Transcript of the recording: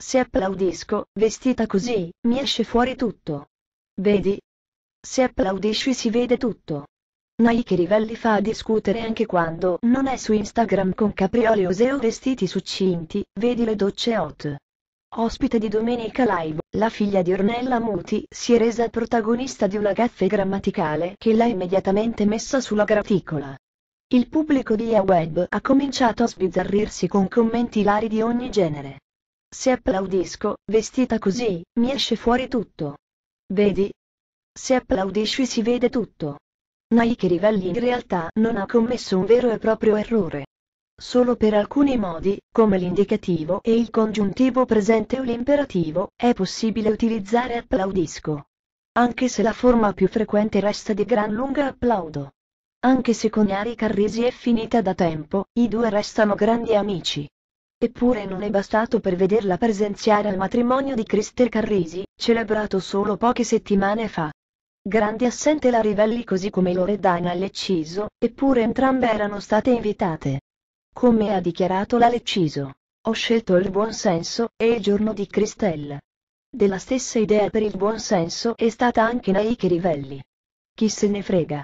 Se applaudisco, vestita così, mi esce fuori tutto. Vedi? Se applaudisci si vede tutto. Nike Rivelli fa a discutere anche quando non è su Instagram con caprioli o vestiti succinti, vedi le docce hot. Ospite di Domenica Live, la figlia di Ornella Muti si è resa protagonista di una gaffe grammaticale che l'ha immediatamente messa sulla graticola. Il pubblico via web ha cominciato a sbizzarrirsi con commenti lari di ogni genere. Se applaudisco, vestita così, mi esce fuori tutto. Vedi? Se applaudisci si vede tutto. Nike Rivelli in realtà non ha commesso un vero e proprio errore. Solo per alcuni modi, come l'indicativo e il congiuntivo presente o l'imperativo, è possibile utilizzare applaudisco. Anche se la forma più frequente resta di gran lunga applaudo. Anche se con Ari Carrisi è finita da tempo, i due restano grandi amici. Eppure non è bastato per vederla presenziare al matrimonio di Christer Carrisi, celebrato solo poche settimane fa. Grande assente la Rivelli così come Loredana Lecciso, eppure entrambe erano state invitate. Come ha dichiarato la Lecciso, ho scelto il buonsenso, e il giorno di Christelle. Della stessa idea per il buonsenso è stata anche Naike Rivelli. Chi se ne frega.